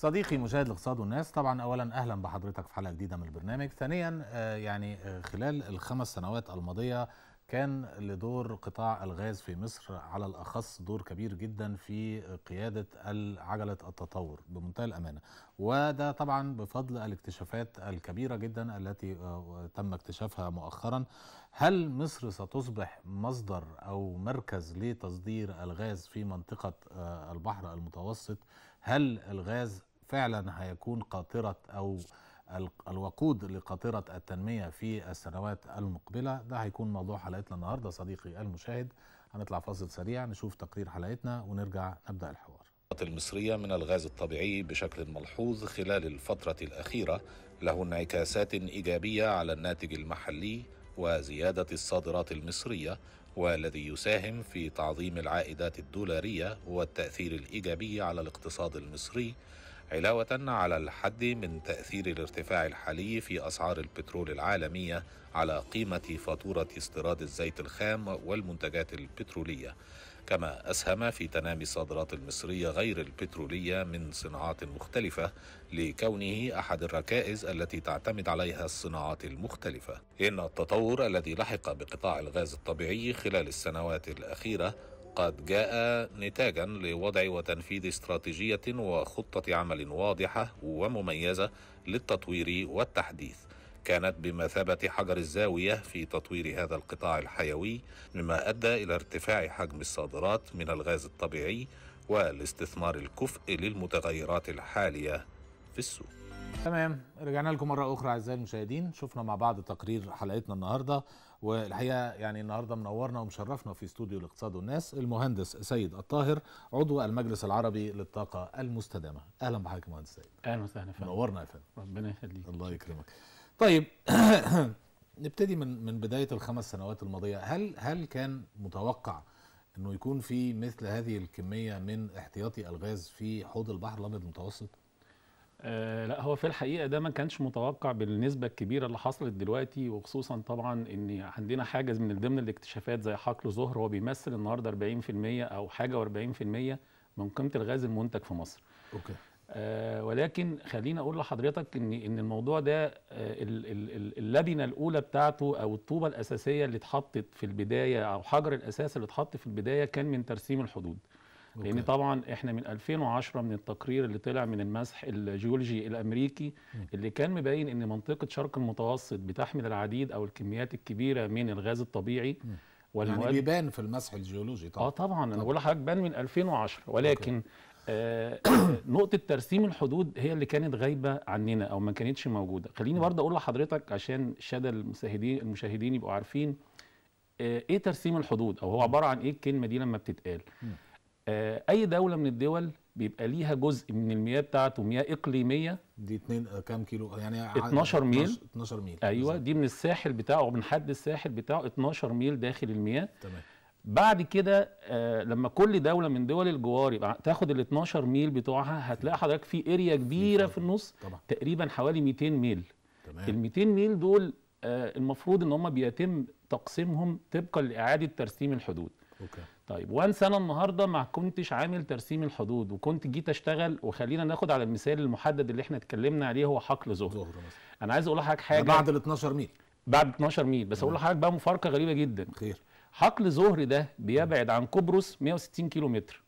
صديقي مشاهد الاقتصاد والناس طبعا اولا اهلا بحضرتك في حلقه جديده من البرنامج ثانيا آه، يعني آه، خلال الخمس سنوات الماضيه كان لدور قطاع الغاز في مصر على الأخص دور كبير جدا في قيادة عجلة التطور بمنتهى الأمانة وده طبعا بفضل الاكتشافات الكبيرة جدا التي آه، تم اكتشافها مؤخرا هل مصر ستصبح مصدر أو مركز لتصدير الغاز في منطقة البحر المتوسط هل الغاز فعلا هيكون قاطرة أو الوقود لقاطرة التنمية في السنوات المقبلة ده هيكون موضوع حلقتنا النهاردة صديقي المشاهد هنطلع فاصل سريع نشوف تقرير حلقتنا ونرجع نبدأ الحوار المصرية من الغاز الطبيعي بشكل ملحوظ خلال الفترة الأخيرة له انعكاسات إيجابية على الناتج المحلي وزيادة الصادرات المصرية والذي يساهم في تعظيم العائدات الدولارية والتأثير الإيجابي على الاقتصاد المصري علاوة على الحد من تأثير الارتفاع الحالي في أسعار البترول العالمية على قيمة فاتورة استيراد الزيت الخام والمنتجات البترولية، كما أسهم في تنامي الصادرات المصرية غير البترولية من صناعات مختلفة لكونه أحد الركائز التي تعتمد عليها الصناعات المختلفة. إن التطور الذي لحق بقطاع الغاز الطبيعي خلال السنوات الأخيرة قد جاء نتاجا لوضع وتنفيذ استراتيجيه وخطه عمل واضحه ومميزه للتطوير والتحديث كانت بمثابه حجر الزاويه في تطوير هذا القطاع الحيوي مما ادى الى ارتفاع حجم الصادرات من الغاز الطبيعي والاستثمار الكفء للمتغيرات الحاليه في السوق تمام رجعنا لكم مره اخرى اعزائي المشاهدين شفنا مع بعض تقرير حلقتنا النهارده والحقيقه يعني النهارده منورنا ومشرفنا في استوديو الاقتصاد والناس المهندس سيد الطاهر عضو المجلس العربي للطاقه المستدامه اهلا بحضرتك يا مهندس سيد اهلا وسهلا فندم منورنا يا فندم ربنا يخليك الله يكرمك طيب نبتدي من من بدايه الخمس سنوات الماضيه هل هل كان متوقع انه يكون في مثل هذه الكميه من احتياطي الغاز في حوض البحر الابيض المتوسط آه لا هو في الحقيقه ده ما كانش متوقع بالنسبه الكبيره اللي حصلت دلوقتي وخصوصا طبعا ان عندنا حاجز من ضمن الاكتشافات زي حقل زهر هو بيمثل النهارده 40% او حاجه و40% من قيمه الغاز المنتج في مصر. اوكي. آه ولكن خليني اقول لحضرتك ان ان الموضوع ده آه اللبنه الاولى بتاعته او الطوبه الاساسيه اللي اتحطت في البدايه او حجر الاساس اللي اتحط في البدايه كان من ترسيم الحدود. لان أوكي. طبعا احنا من 2010 من التقرير اللي طلع من المسح الجيولوجي الامريكي اللي كان مبين ان منطقه شرق المتوسط بتحمل العديد او الكميات الكبيره من الغاز الطبيعي والمواد يعني بيبان في المسح الجيولوجي طبعا اه طبعا, انا بقول لحضرتك بان من 2010 ولكن آه نقطة ترسيم الحدود هي اللي كانت غايبة عننا أو ما كانتش موجودة خليني برضه أقول لحضرتك عشان الشادة المشاهدين المشاهدين يبقوا عارفين آه إيه ترسيم الحدود أو هو عبارة عن إيه الكلمة دي لما بتتقال آه، اي دوله من الدول بيبقى ليها جزء من المياه بتاعته مياه اقليميه دي 2 آه، كام كيلو يعني 12 ميل 12 ميل ايوه دي من الساحل بتاعه من حد الساحل بتاعه 12 ميل داخل المياه تمام بعد كده آه لما كل دوله من دول الجوار يبقى تاخد ال 12 ميل بتوعها هتلاقي حضرتك في اريا كبيره في النص طبعا. تقريبا حوالي 200 ميل تمام ال 200 ميل دول آه المفروض ان هم بيتم تقسيمهم طبقا لاعاده ترسيم الحدود أوكي. طيب وانس انا النهارده ما كنتش عامل ترسيم الحدود وكنت جيت اشتغل وخلينا ناخد على المثال المحدد اللي احنا اتكلمنا عليه هو حقل ظهر مثلا انا عايز اقول لحضرتك يعني حاجه بعد ال 12 ميل بعد 12 ميل بس اقول لحضرتك بقى مفارقه غريبه جدا خير حقل ظهر ده بيبعد عن قبرص 160 كيلو متر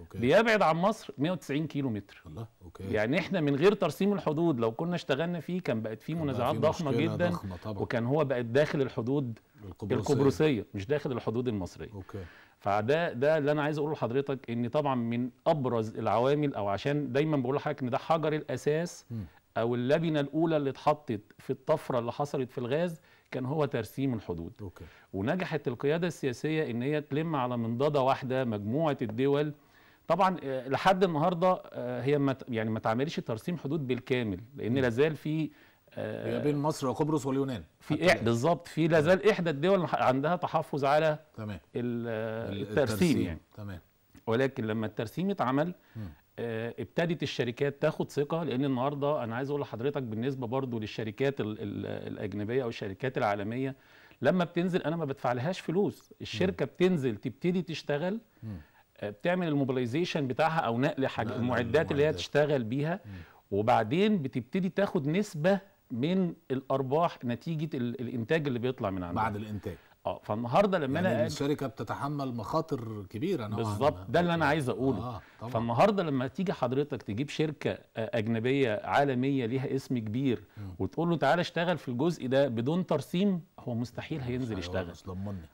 أوكي. بيبعد عن مصر 190 كيلو متر الله أوكي. يعني احنا من غير ترسيم الحدود لو كنا اشتغلنا فيه كان بقت فيه منازعات ضخمه جدا ضخمة طبعا. وكان هو بقت داخل الحدود القبرصية. القبرصيه مش داخل الحدود المصريه أوكي. فده ده اللي انا عايز اقوله لحضرتك ان طبعا من ابرز العوامل او عشان دايما بقول لحضرتك ان ده حجر الاساس م. او اللبنه الاولى اللي اتحطت في الطفره اللي حصلت في الغاز كان هو ترسيم الحدود أوكي. ونجحت القياده السياسيه ان هي تلم على منضده واحده مجموعه الدول طبعا آه، لحد النهارده آه، هي ما يعني ما تعملش ترسيم حدود بالكامل لان لا زال في ما آه، بين مصر وقبرص واليونان في بالظبط في لا زال احدى الدول عندها تحفظ على تمام الترسيم يعني تمام ولكن لما الترسيم اتعمل ابتدت الشركات تاخد ثقه لان النهارده انا عايز اقول لحضرتك بالنسبه برضو للشركات الاجنبيه او الشركات العالميه لما بتنزل انا ما بدفعلهاش فلوس الشركه بتنزل تبتدي تشتغل بتعمل الموبيلايزيشن بتاعها او نقل حاجة المعدات اللي هي تشتغل بيها وبعدين بتبتدي تاخد نسبه من الارباح نتيجه الانتاج اللي بيطلع من عندها بعد الانتاج اه فالنهارده لما يعني انا الشركه بتتحمل مخاطر كبيره نوعا بالظبط ده اللي انا عايز آه، اقوله آه طبعا. فالنهارده لما تيجي حضرتك تجيب شركه آه، اجنبيه عالميه ليها اسم كبير وتقول له تعالى اشتغل في الجزء ده بدون ترسيم هو مستحيل هينزل يشتغل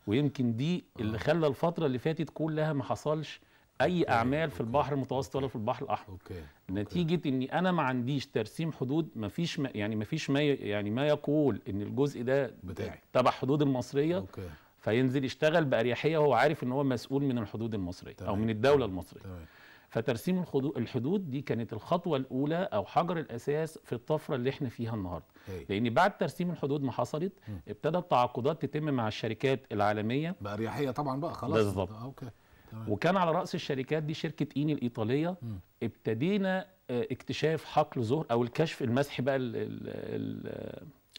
ويمكن دي اللي آه. خلى الفتره اللي فاتت كلها ما حصلش اي أوكي. اعمال في البحر المتوسط ولا في البحر الاحمر أوكي. نتيجه أوكي. اني انا ما عنديش ترسيم حدود ما فيش يعني ما فيش ما يعني ما يقول ان الجزء ده بتاعي تبع حدود المصريه أوكي. فينزل يشتغل باريحيه وهو عارف ان هو مسؤول من الحدود المصريه تمام. او من الدوله المصريه تمام. فترسيم الحدود دي كانت الخطوه الاولى او حجر الاساس في الطفره اللي احنا فيها النهارده طيب. لان بعد ترسيم الحدود ما حصلت ابتدى التعاقدات تتم مع الشركات العالميه باريحيه طبعا بقى خلاص بالظبط اوكي وكان على راس الشركات دي شركه ايني الايطاليه م. ابتدينا آه، اكتشاف حقل زهر او الكشف المسحي بقى الـ الـ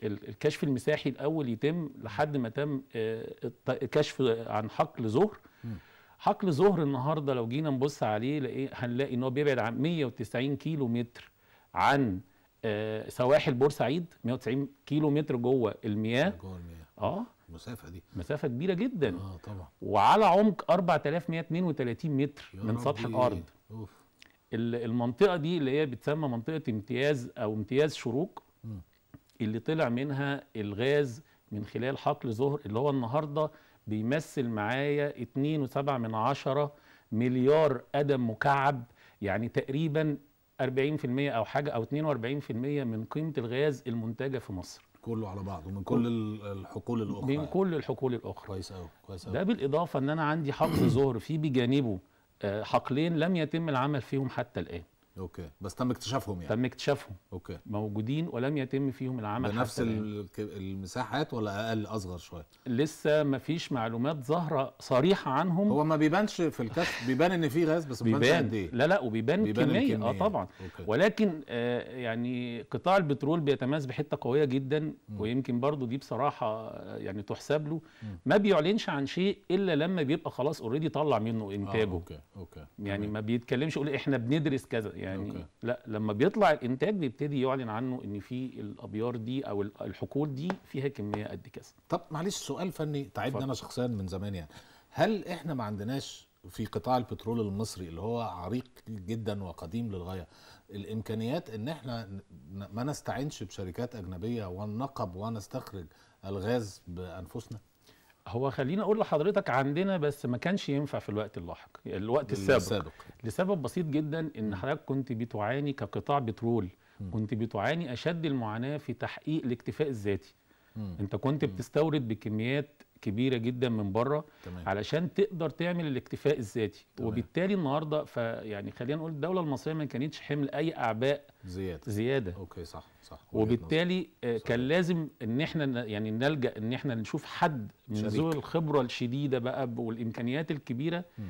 الـ الكشف المساحي الاول يتم لحد ما تم آه، كشف عن حقل زهر حقل زهر النهارده لو جينا نبص عليه هنلاقي ان هو بيبعد عن 190 كيلو متر عن آه، سواحل بورسعيد 190 كيلو متر جوه المياه جوه المياه اه المسافه دي مسافه كبيره جدا اه طبعا وعلى عمق 4132 متر من سطح الارض أوف. المنطقه دي اللي هي بتسمى منطقه امتياز او امتياز شروق م. اللي طلع منها الغاز من خلال حقل زهر اللي هو النهارده بيمثل معايا 2.7 من عشرة مليار قدم مكعب يعني تقريبا 40% او حاجه او 42% من قيمه الغاز المنتجه في مصر كله على بعضه من كل الحقول الاخرى من كل الحقول الاخرى كويس قوي كويس قوي ده بالاضافه ان انا عندي حقل ظهر فيه بجانبه آه، حقلين لم يتم العمل فيهم حتى الان اوكي بس تم اكتشافهم يعني تم اكتشافهم اوكي موجودين ولم يتم فيهم العمل بنفس المساحات ولا اقل اصغر شويه لسه ما فيش معلومات ظاهره صريحه عنهم هو ما بيبانش في الكشف بيبان ان في غاز بس ما بيبانش قد ايه لا لا وبيبان بيبان كميه آه، الكمية. اه طبعا أوكي. ولكن آه يعني قطاع البترول بيتميز بحته قويه جدا م. ويمكن برضو دي بصراحه آه، يعني تحسب له م. ما بيعلنش عن شيء الا لما بيبقى خلاص اوريدي طلع منه آه، انتاجه آه اوكي اوكي يعني ما بيتكلمش يقول احنا بندرس كذا يعني يعني أوكي. لا لما بيطلع الانتاج بيبتدي يعلن عنه ان في الابيار دي او الحقول دي فيها كميه قد كذا طب معلش سؤال فني تعبني انا شخصيا من زمان يعني هل احنا ما عندناش في قطاع البترول المصري اللي هو عريق جدا وقديم للغايه الامكانيات ان احنا ما نستعينش بشركات اجنبيه وننقب ونستخرج الغاز بانفسنا هو خليني اقول لحضرتك عندنا بس ما كانش ينفع في الوقت اللاحق الوقت السابق السابق. لسبب بسيط جدا ان حضرتك كنت بتعاني كقطاع بترول م. كنت بتعاني اشد المعاناه في تحقيق الاكتفاء الذاتي م. انت كنت م. بتستورد بكميات كبيره جدا من بره تمام. علشان تقدر تعمل الاكتفاء الذاتي تمام. وبالتالي النهارده فيعني خلينا نقول الدوله المصريه ما كانتش حمل اي اعباء زياده زياده اوكي صح صح وبالتالي آه، صح. كان لازم ان احنا يعني نلجا ان احنا نشوف حد من ذو الخبره الشديده بقى والامكانيات الكبيره م.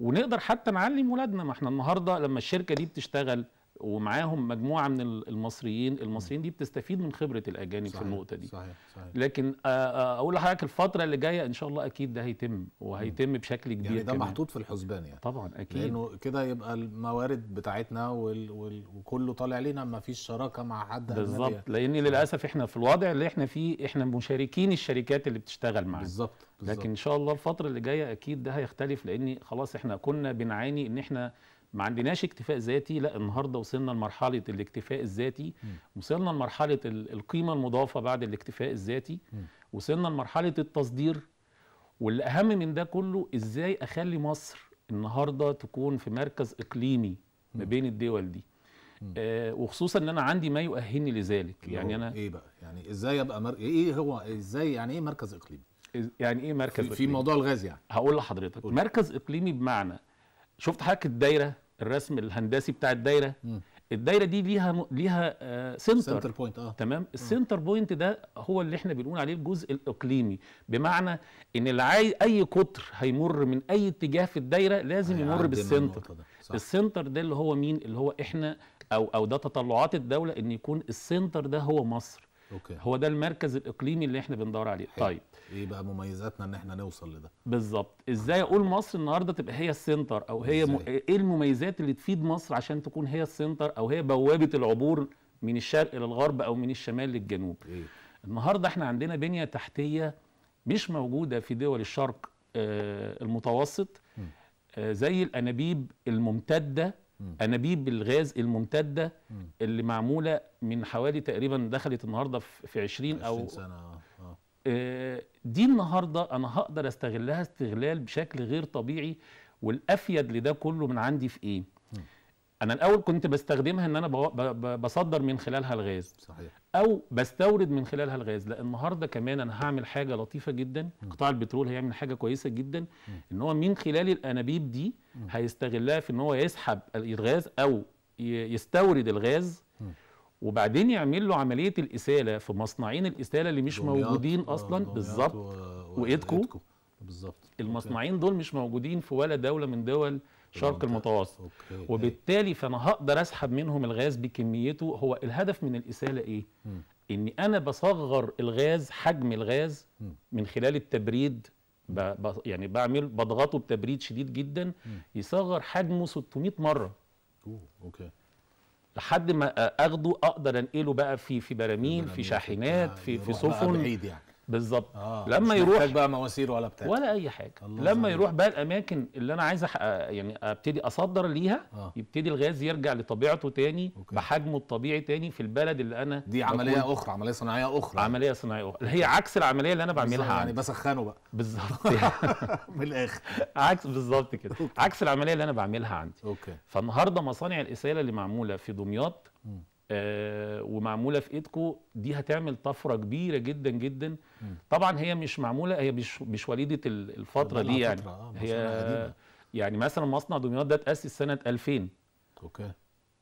ونقدر حتى نعلم ولادنا ما احنا النهارده لما الشركه دي بتشتغل ومعاهم مجموعه من المصريين المصريين دي بتستفيد من خبره الاجانب صحيح في النقطه دي صحيح صحيح لكن آه، آه، اقول لحضرتك الفتره اللي جايه ان شاء الله اكيد ده هيتم وهيتم بشكل كبير يعني ده محطوط في الحسبان يعني طبعا اكيد لانه كده يبقى الموارد بتاعتنا وال... وال... وكله طالع لنا ما فيش شراكه مع حد بالظبط لان للاسف احنا في الوضع اللي احنا فيه احنا مشاركين الشركات اللي بتشتغل معانا بالظبط لكن ان شاء الله الفتره اللي جايه اكيد ده هيختلف لان خلاص احنا كنا بنعاني ان احنا ما عندناش اكتفاء ذاتي لا النهارده وصلنا لمرحله الاكتفاء الذاتي م. وصلنا لمرحله القيمه المضافه بعد الاكتفاء الذاتي م. وصلنا لمرحله التصدير والاهم من ده كله ازاي اخلي مصر النهارده تكون في مركز اقليمي ما بين الدول دي آه وخصوصا ان انا عندي ما يؤهلني لذلك يعني انا ايه بقى يعني ازاي ابقى مر... ايه, إيه هو ازاي يعني ايه مركز اقليمي يعني ايه مركز في, إقليمي؟ في موضوع الغاز يعني هقول لحضرتك مركز اقليمي بمعنى شفت حضرتك الدايره الرسم الهندسي بتاع الدايره م. الدايره دي ليها ليها سنتر سنتر بوينت اه تمام السنتر بوينت ده هو اللي احنا بنقول عليه الجزء الاقليمي بمعنى ان العاي... اي قطر هيمر من اي اتجاه في الدايره لازم يمر بالسنتر ده. السنتر ده اللي هو مين اللي هو احنا او او ده تطلعات الدوله ان يكون السنتر ده هو مصر أوكي. هو ده المركز الاقليمي اللي احنا بندور عليه حلو. طيب ايه بقى مميزاتنا ان احنا نوصل لده بالظبط ازاي اقول مصر النهارده تبقى هي السنتر او هي م... ايه المميزات اللي تفيد مصر عشان تكون هي السنتر او هي بوابه العبور من الشرق للغرب او من الشمال للجنوب إيه؟ النهارده احنا عندنا بنيه تحتيه مش موجوده في دول الشرق آه المتوسط آه زي الانابيب الممتده انابيب الغاز الممتده اللي معموله من حوالي تقريبا دخلت النهارده في 20 او 20 سنه آه،, آه. آه دي النهارده انا هقدر استغلها استغلال بشكل غير طبيعي والافيد لده كله من عندي في ايه؟ انا الاول كنت بستخدمها ان انا بصدر من خلالها الغاز صحيح او بستورد من خلالها الغاز لا النهارده كمان انا هعمل حاجه لطيفه جدا م. قطاع البترول هيعمل حاجه كويسه جدا م. ان هو من خلال الانابيب دي م. هيستغلها في ان هو يسحب الغاز او يستورد الغاز وبعدين يعمل له عمليه الاساله في مصنعين الاساله اللي مش موجودين اصلا بالظبط وايدكو بالظبط المصنعين دول مش موجودين في ولا دوله من دول شرق المتوسط أوكي. وبالتالي فانا هقدر اسحب منهم الغاز بكميته هو الهدف من الاساله ايه م. ان انا بصغر الغاز حجم الغاز م. من خلال التبريد ب... ب... يعني بعمل بضغطه بتبريد شديد جدا م. يصغر حجمه 600 مره أوه. اوكي لحد ما اخده اقدر انقله بقى في في براميل في شاحنات في في سفن بعيد يعني بالظبط آه لما مش يروح بقى مواسير ولا بتاع ولا اي حاجه لما زمان. يروح بقى الاماكن اللي انا عايز آه، يعني ابتدي اصدر ليها آه. يبتدي الغاز يرجع لطبيعته تاني أوكي. بحجمه الطبيعي تاني في البلد اللي انا دي عمليه اخرى عمليه صناعيه اخرى عمليه صناعيه اخرى هي عكس العمليه اللي انا بعملها يعني عندي. بسخنه بقى بالظبط من الاخر عكس بالظبط كده أوكي. عكس العمليه اللي انا بعملها عندي أوكي. فالنهارده مصانع الاساله اللي معموله في دمياط آه، ومعموله في ايدكم دي هتعمل طفره كبيره جدا جدا طبعا هي مش معموله هي مش مش وليده الفتره دي يعني آه، هي يعني مثلا مصنع دمياط ده اتاسس سنه 2000 اوكي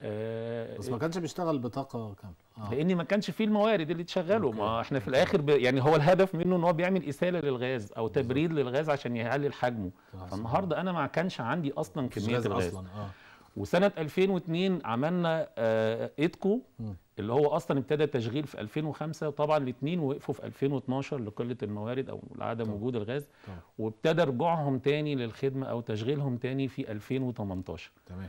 آه، بس ما كانش بيشتغل بطاقه كامله آه. لان ما كانش فيه الموارد اللي تشغله ما احنا في الاخر يعني هو الهدف منه ان هو بيعمل اساله للغاز او تبريد للغاز عشان يقلل حجمه فالنهارده انا ما كانش عندي اصلا كميه الغاز أصلاً. آه. وسنه 2002 عملنا آه، ايدكو اللي هو اصلا ابتدى تشغيل في 2005 وطبعا الاثنين وقفوا في 2012 لقله الموارد او لعدم طبعا. وجود الغاز طبعا. وابتدى رجوعهم تاني للخدمه او تشغيلهم تاني في 2018 تمام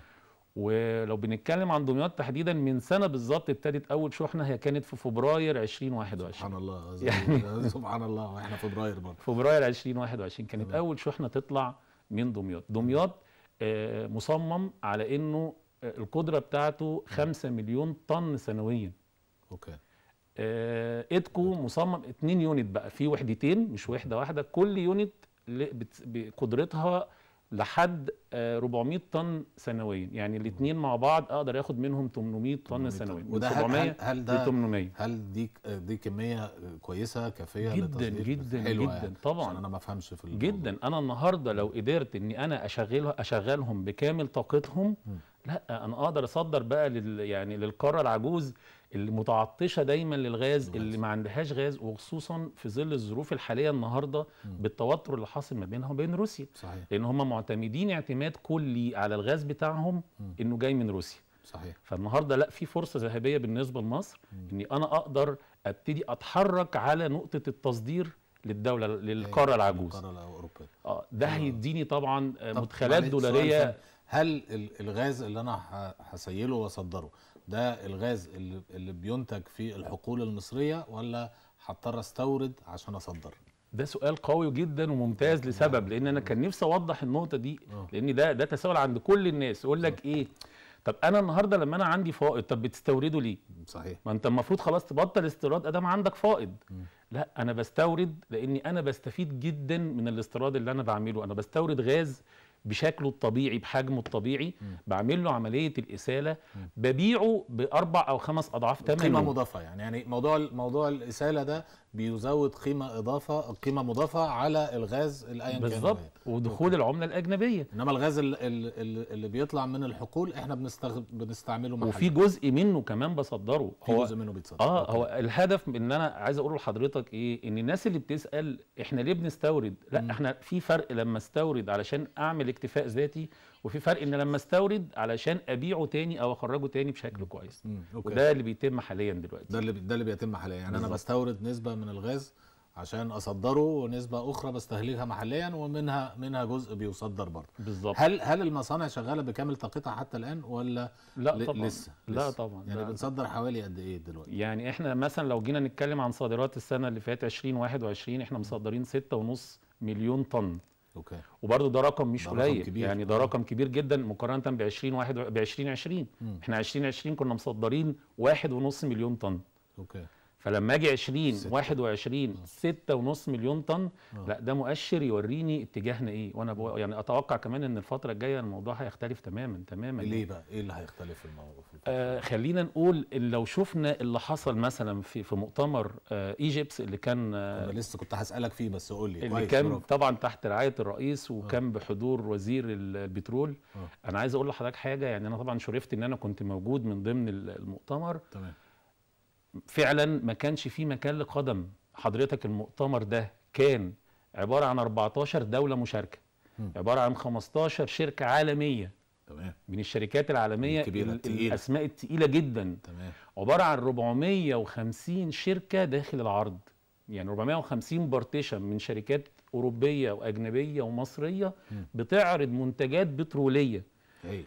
ولو بنتكلم عن دمياط تحديدا من سنه بالظبط ابتدت اول شحنه هي كانت في فبراير 2021 سبحان الله يعني سبحان الله واحنا فبراير برضه فبراير 2021 كانت اول شحنه تطلع من دمياط دمياط آه، مصمم على انه آه، القدره بتاعته 5 مليون طن سنويا اوكي آه، ادكو مصمم 2 يونت بقى في وحدتين مش وحده واحده كل يونت بقدرتها لحد 400 آه، طن سنويا يعني الاثنين مع بعض اقدر اخد منهم 800 طن سنويا وده 700 هل, هل ده 800 هل دي دي كميه كويسه كافيه جدا جدا حلوة يعني، جدا يعني. طبعا انا ما بفهمش في الموضوع. جدا انا النهارده لو قدرت اني انا اشغل اشغلهم بكامل طاقتهم لا انا اقدر اصدر بقى لل يعني للقاره العجوز المتعطشه دايما للغاز مم. اللي ما عندهاش غاز وخصوصا في ظل الظروف الحاليه النهارده بالتوتر اللي حاصل ما بينها وبين روسيا صحيح. لان هم معتمدين اعتماد كلي على الغاز بتاعهم مم. انه جاي من روسيا صحيح فالنهارده لا في فرصه ذهبيه بالنسبه لمصر اني انا اقدر ابتدي اتحرك على نقطه التصدير للدوله أيوة، للقاره العجوز القاره الاوروبيه اه ده أيوة. هيديني طبعا طب مدخلات يعني دولاريه هل الغاز اللي انا هسيله واصدره ده الغاز اللي, اللي بينتج في الحقول المصريه ولا هضطر استورد عشان اصدر ده سؤال قوي جدا وممتاز لسبب لان انا كان نفسي اوضح النقطه دي آه. لان ده ده تساؤل عند كل الناس يقول لك آه. ايه طب انا النهارده لما انا عندي فائض طب بتستورده ليه صحيح ما انت المفروض خلاص تبطل استيراد ادام عندك فائض لا انا بستورد لاني انا بستفيد جدا من الاستيراد اللي انا بعمله انا بستورد غاز بشكله الطبيعي بحجمه الطبيعي م. بعمل له عمليه الاساله ببيعه باربع او خمس اضعاف ثمنه قيمه مضافه يعني يعني موضوع موضوع الاساله ده بيزود قيمه اضافه قيمه مضافه على الغاز الايا كان بالظبط ودخول العمله الاجنبيه انما الغاز اللي, اللي بيطلع من الحقول احنا بنستغ... بنستعمله محل. وفي جزء منه كمان بصدره في هو جزء منه بيتصدر اه أوكي. هو الهدف ان انا عايز اقول لحضرتك ايه ان الناس اللي بتسال احنا ليه بنستورد لا م. احنا في فرق لما استورد علشان اعمل اكتفاء ذاتي وفي فرق ان لما استورد علشان ابيعه تاني او اخرجه تاني بشكل كويس وده اللي بيتم حاليا دلوقتي ده اللي ده اللي بيتم حاليا يعني انا بستورد نسبه من الغاز عشان اصدره ونسبه اخرى بستهلكها محليا ومنها منها جزء بيصدر برضه بالظبط هل هل المصانع شغاله بكامل طاقتها حتى الان ولا لا ل... طبعا لسه لا لسه. طبعا يعني لا بنصدر حوالي قد ايه دلوقتي يعني احنا مثلا لو جينا نتكلم عن صادرات السنه اللي فاتت 2021 احنا مصدرين 6.5 مليون طن اوكي وبرده ده رقم مش قليل يعني ده آه. رقم كبير جدا مقارنه ب 20 واحد ب 2020 احنا 2020 كنا مصدرين 1.5 مليون طن اوكي فلما اجي 20 ستة. 21 6.5 اه. مليون طن أوه. لا ده مؤشر يوريني اتجاهنا ايه وانا يعني اتوقع كمان ان الفتره الجايه الموضوع هيختلف تماما تماما ليه يعني. بقى ايه اللي هيختلف في الموضوع آه خلينا نقول لو شفنا اللي حصل مثلا في في مؤتمر آه ايجيبس اللي كان آه انا لسه كنت هسالك فيه بس قول لي اللي كان شرف. طبعا تحت رعايه الرئيس اه. وكان أوه. بحضور وزير البترول أوه. انا عايز اقول لحضرتك حاجه يعني انا طبعا شرفت ان انا كنت موجود من ضمن المؤتمر تمام فعلا ما كانش في مكان لقدم حضرتك المؤتمر ده كان عباره عن 14 دوله مشاركه عباره عن 15 شركه عالميه تمام من الشركات العالميه الكبيرة التقيلة. الاسماء جدا تمام عباره عن 450 شركه داخل العرض يعني 450 بارتيشن من شركات اوروبيه واجنبيه ومصريه م. بتعرض منتجات بتروليه هي.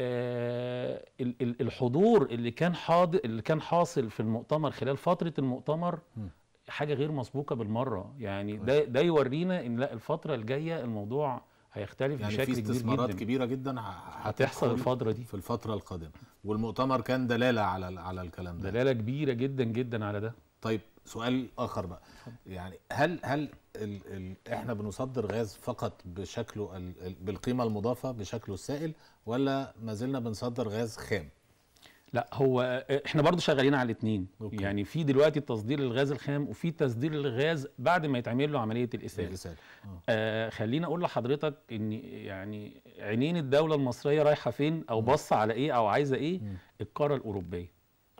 آه، الحضور اللي كان حاضر اللي كان حاصل في المؤتمر خلال فتره المؤتمر حاجه غير مسبوقه بالمره يعني ده ده يورينا ان لا الفتره الجايه الموضوع هيختلف يعني بشكل كبير جدا استثمارات كبيره جدا هتحصل الفتره دي في الفتره القادمه والمؤتمر كان دلاله على على الكلام ده دلاله كبيره جدا جدا على ده طيب سؤال اخر بقى يعني هل هل الـ الـ احنا بنصدر غاز فقط بشكله بالقيمه المضافه بشكله السائل ولا ما زلنا بنصدر غاز خام لا هو احنا برضو شغالين على الاثنين يعني في دلوقتي تصدير للغاز الخام وفي تصدير للغاز بعد ما يتعمل له عمليه الاساله الاساله آه. آه خليني اقول لحضرتك ان يعني عينين الدوله المصريه رايحه فين او باصه على ايه او عايزه ايه القاره الاوروبيه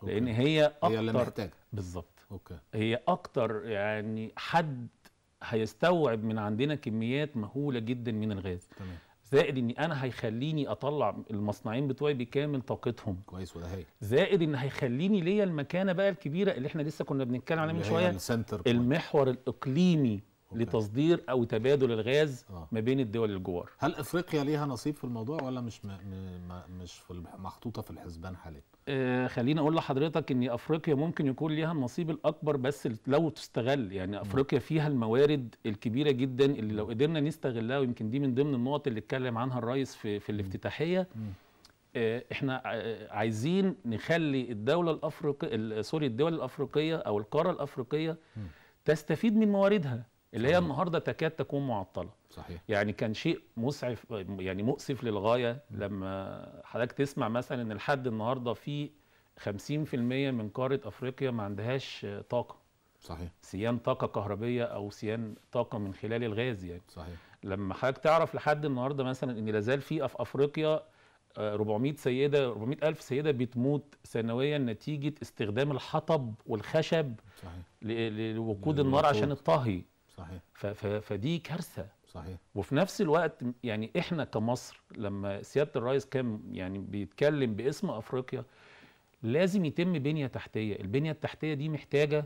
أوكي. لان هي اكتر هي اللي محتاجه بالظبط أوكي. هي اكتر يعني حد هيستوعب من عندنا كميات مهوله جدا من الغاز تمام زائد ان انا هيخليني اطلع المصنعين بتوعي بكامل طاقتهم كويس ولا هي زائد ان هيخليني ليا المكانه بقى الكبيره اللي احنا لسه كنا بنتكلم عليها من شويه المحور الاقليمي لتصدير او تبادل الغاز آه. ما بين الدول الجوار هل افريقيا ليها نصيب في الموضوع ولا مش م... م... مش في محطوطه في الحسبان حاليا آه خليني اقول لحضرتك ان افريقيا ممكن يكون ليها النصيب الاكبر بس لو تستغل يعني افريقيا فيها الموارد الكبيره جدا اللي لو قدرنا نستغلها ويمكن دي من ضمن النقط اللي اتكلم عنها الرئيس في في الافتتاحيه آه، احنا عايزين نخلي الدوله الافريقيه سوري الدول الافريقيه او القاره الافريقيه تستفيد من مواردها اللي هي النهارده تكاد تكون معطله صحيح يعني كان شيء مسعف يعني مؤسف للغايه لما حضرتك تسمع مثلا ان لحد النهارده في 50% من قاره افريقيا ما عندهاش طاقه صحيح سيان طاقه كهربيه او سيان طاقه من خلال الغاز يعني صحيح لما حضرتك تعرف لحد النهارده مثلا ان لازال في في افريقيا 400 آه، سيده 400 الف سيده بتموت سنويا نتيجه استخدام الحطب والخشب صحيح. لوقود النار عشان الطهي صحيح فدي كارثه صحيح وفي نفس الوقت يعني احنا كمصر لما سياده الرئيس كان يعني بيتكلم باسم افريقيا لازم يتم بنيه تحتيه، البنيه التحتيه دي محتاجه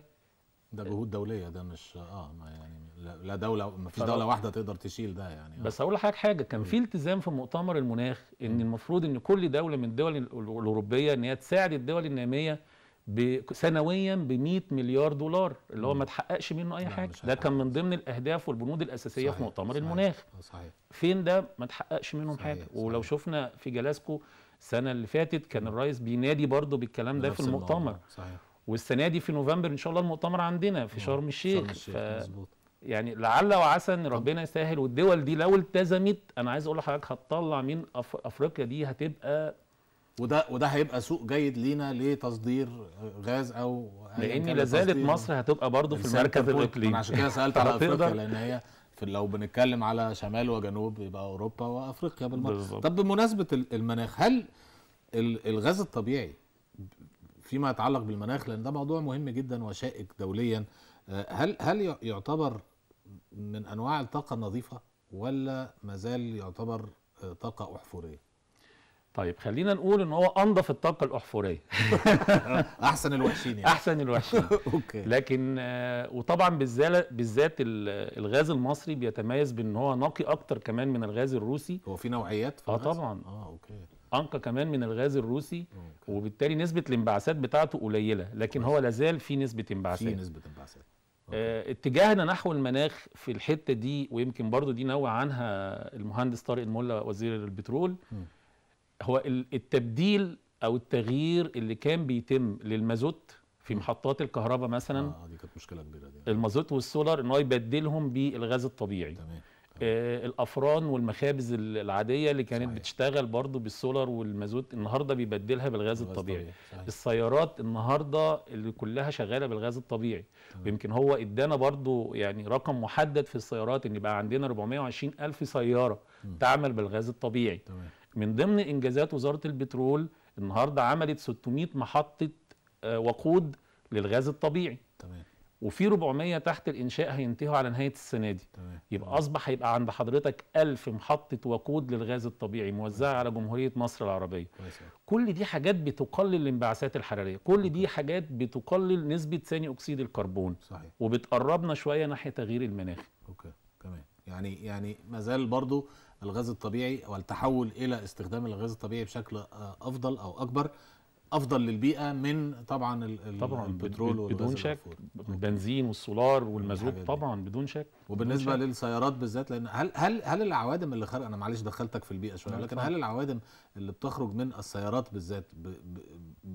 ده جهود دوليه ده مش اه ما يعني لا دوله ما فيش دوله واحده تقدر تشيل ده يعني آه. بس اقول لحضرتك حاجه كان في التزام في مؤتمر المناخ ان المفروض ان كل دوله من الدول الاوروبيه ان هي تساعد الدول الناميه سنويا ب 100 مليار دولار اللي هو ما تحققش منه اي حاجه ده كان من ضمن الاهداف والبنود الاساسيه صحيح. في مؤتمر صحيح. المناخ صحيح. فين ده ما تحققش منهم صحيح. حاجه ولو شفنا في جلاسكو السنه اللي فاتت كان الرئيس بينادي برضه بالكلام ده في المؤتمر صحيح. والسنه دي في نوفمبر ان شاء الله المؤتمر عندنا في شرم الشيخ, شرم الشيخ. ف... يعني لعل وعسى ان ربنا يسهل والدول دي لو التزمت انا عايز اقول لحضرتك هتطلع من أف... افريقيا دي هتبقى وده وده هيبقى سوق جيد لينا لتصدير غاز او لان لا زالت مصر هتبقى برضه في المركز الاقليمي عشان كده سالت على افريقيا لان هي في لو بنتكلم على شمال وجنوب يبقى اوروبا وافريقيا بالمره طب بمناسبه المناخ هل الغاز الطبيعي فيما يتعلق بالمناخ لان ده موضوع مهم جدا وشائك دوليا آه، هل هل يعتبر من انواع الطاقه النظيفه ولا ما زال يعتبر آه، طاقه احفوريه طيب خلينا نقول ان هو انضف الطاقه الاحفوريه احسن الوحشين يعني. احسن الوحشين اوكي لكن آه، وطبعا بالذات الغاز المصري بيتميز بان هو نقي اكتر كمان من الغاز الروسي هو في نوعيات في اه طبعا اه اوكي انقى كمان من الغاز الروسي أوكي. وبالتالي نسبه الانبعاثات بتاعته قليله لكن هو لازال في نسبه انبعاثات في نسبه انبعاثات آه، اتجاهنا نحو المناخ في الحته دي ويمكن برضو دي نوع عنها المهندس طارق الملا وزير البترول م. هو التبديل او التغيير اللي كان بيتم للمازوت في محطات الكهرباء مثلا اه دي كانت مشكله كبيره دي المازوت والسولار ان هو يبدلهم بالغاز الطبيعي تمام آه, آه، الافران والمخابز العاديه اللي كانت صحيح. بتشتغل برضو بالسولار والمازوت النهارده بيبدلها بالغاز الطبيعي صحيح. السيارات النهارده اللي كلها شغاله بالغاز الطبيعي تمام. ويمكن هو ادانا برضو يعني رقم محدد في السيارات ان يبقى عندنا 420 الف سياره م. تعمل بالغاز الطبيعي تمام. من ضمن انجازات وزاره البترول النهارده عملت 600 محطه آه، وقود للغاز الطبيعي تمام وفي 400 تحت الانشاء هينتهوا على نهايه السنه دي تمام. يبقى اصبح هيبقى عند حضرتك 1000 محطه وقود للغاز الطبيعي موزعه على جمهوريه مصر العربيه تمام. كل دي حاجات بتقلل الانبعاثات الحراريه كل دي حاجات بتقلل نسبه ثاني اكسيد الكربون صحيح وبتقربنا شويه ناحيه تغيير المناخ اوكي تمام يعني يعني ما زال برضو الغاز الطبيعي والتحول الى استخدام الغاز الطبيعي بشكل آه، افضل او اكبر افضل للبيئه من طبعا طبعا البترول بدون شك البنزين والسولار والمازوت طبعا بدون شك وبالنسبه بدون شك. للسيارات بالذات لان هل هل هل العوادم اللي خارج انا معلش دخلتك في البيئه شويه لكن هل العوادم اللي بتخرج من السيارات بالذات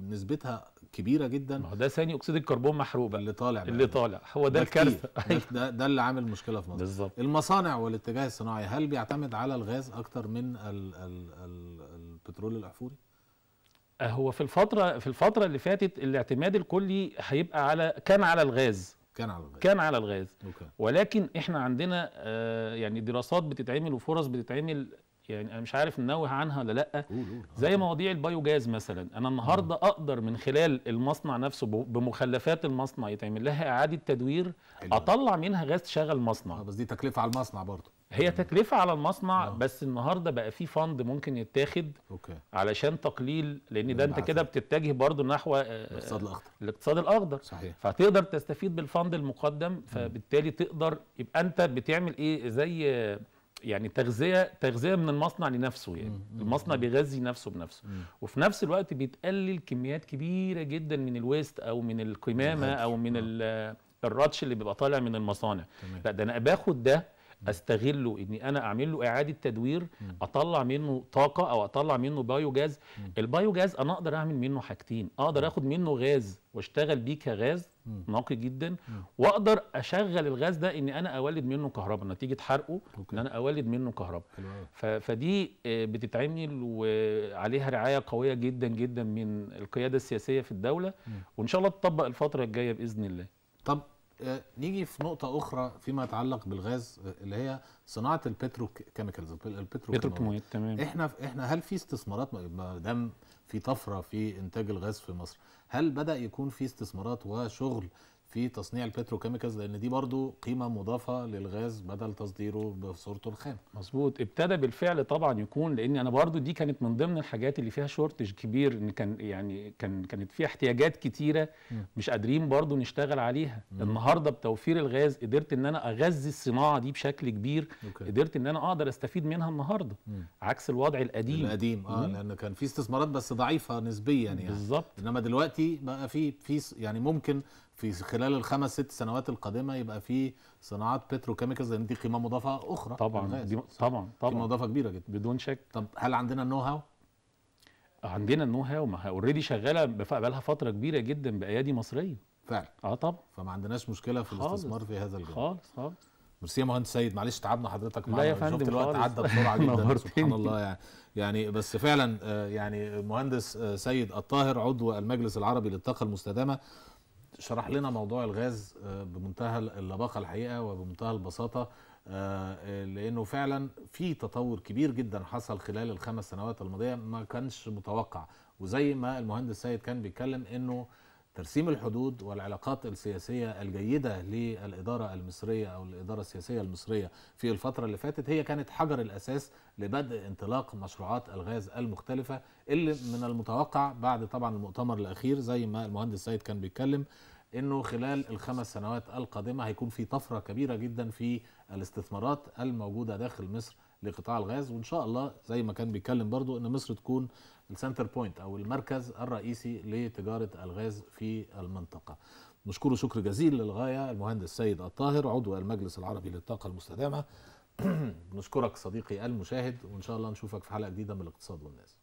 نسبتها كبيره جدا ما هو ده ثاني اكسيد الكربون محروق اللي طالع بقى. اللي طالع هو ده الكارثه ده, ده اللي عامل مشكله في مصر بالظبط المصانع والاتجاه الصناعي هل بيعتمد على الغاز اكتر من الـ الـ الـ البترول الاحفوري؟ آه، هو في الفتره في الفتره اللي فاتت الاعتماد الكلي هيبقى على كان على الغاز كان على الغاز كان على الغاز أوكي. ولكن احنا عندنا آه يعني دراسات بتتعمل وفرص بتتعمل يعني انا مش عارف ننوه عنها ولا لا زي مواضيع البيوجاز مثلا انا النهارده اقدر من خلال المصنع نفسه بمخلفات المصنع يتعمل لها اعاده تدوير اطلع منها غاز تشغل مصنع آه، بس دي تكلفه على المصنع برضه هي تكلفة على المصنع أوه. بس النهارده بقى في فند ممكن يتاخد أوكي. علشان تقليل لأن ده أنت كده بتتجه برضو نحو آه، الاقتصاد الأخضر الاقتصاد الأخضر صحيح فهتقدر تستفيد بالفند المقدم فبالتالي تقدر يبقى أنت بتعمل إيه زي يعني تغذيه تغذيه من المصنع لنفسه يعني مم. المصنع بيغذي نفسه بنفسه مم. وفي نفس الوقت بيتقلل كميات كبيره جدا من الويست او من القمامه او من آه. الراتش اللي بيبقى طالع من المصانع لا ده انا باخد ده استغله اني انا اعمل له اعاده تدوير مم. اطلع منه طاقه او اطلع منه بايو جاز مم. البايو جاز انا اقدر اعمل منه حاجتين اقدر اخد منه غاز واشتغل بيه كغاز نقي جدا مم. واقدر اشغل الغاز ده اني انا اولد منه كهرباء نتيجه حرقه أوكي. ان انا اولد منه كهرباء فدي آه، بتتعمل وعليها رعايه قويه جدا جدا من القياده السياسيه في الدوله مم. وان شاء الله تطبق الفتره الجايه باذن الله طب آه، نيجي في نقطة أخرى فيما يتعلق بالغاز آه، اللي هي صناعة البترو كيميكالز البترو تمام احنا احنا هل في استثمارات ما دام في طفرة في إنتاج الغاز في مصر هل بدأ يكون في استثمارات وشغل في تصنيع البتروكيميكالز لان دي برضو قيمه مضافه للغاز بدل تصديره بصورته الخام مظبوط ابتدى بالفعل طبعا يكون لان انا برضو دي كانت من ضمن الحاجات اللي فيها شورتج كبير ان كان يعني كان كانت فيها احتياجات كتيره مش قادرين برضو نشتغل عليها م. النهارده بتوفير الغاز قدرت ان انا اغذي الصناعه دي بشكل كبير أوكي. قدرت ان انا اقدر استفيد منها النهارده م. عكس الوضع القديم القديم اه لان كان في استثمارات بس ضعيفه نسبيا يعني بالظبط انما دلوقتي بقى في في يعني ممكن في خلال الخمس ست سنوات القادمه يبقى في صناعات بتروكيميكالز لان دي قيمه مضافه اخرى طبعا يعني دي طبعا طبعا قيمه مضافه كبيره جدا بدون شك طب هل عندنا النو هاو؟ عندنا النو هاو ما اوريدي شغاله بقى لها فتره كبيره جدا بايادي مصريه فعلا اه طبعا فما عندناش مشكله في الاستثمار في هذا الجانب خالص خالص ميرسي يا مهندس سيد معلش تعبنا حضرتك معانا لا يا فندم شفت الوقت عدى بسرعه جدا سبحان الله يعني يعني بس فعلا آه، يعني المهندس آه، سيد الطاهر عضو المجلس العربي للطاقه المستدامه شرح لنا موضوع الغاز آه، بمنتهى اللباقه الحقيقه وبمنتهى البساطه آه، لانه فعلا في تطور كبير جدا حصل خلال الخمس سنوات الماضيه ما كانش متوقع وزي ما المهندس سيد كان بيتكلم انه ترسيم الحدود والعلاقات السياسية الجيدة للإدارة المصرية أو الإدارة السياسية المصرية في الفترة اللي فاتت هي كانت حجر الأساس لبدء انطلاق مشروعات الغاز المختلفة اللي من المتوقع بعد طبعا المؤتمر الأخير زي ما المهندس سيد كان بيتكلم انه خلال الخمس سنوات القادمه هيكون في طفره كبيره جدا في الاستثمارات الموجوده داخل مصر لقطاع الغاز وان شاء الله زي ما كان بيتكلم برضو ان مصر تكون السنتر بوينت او المركز الرئيسي لتجاره الغاز في المنطقه. نشكره شكر جزيل للغايه المهندس سيد الطاهر عضو المجلس العربي للطاقه المستدامه. نشكرك صديقي المشاهد وان شاء الله نشوفك في حلقه جديده من الاقتصاد والناس.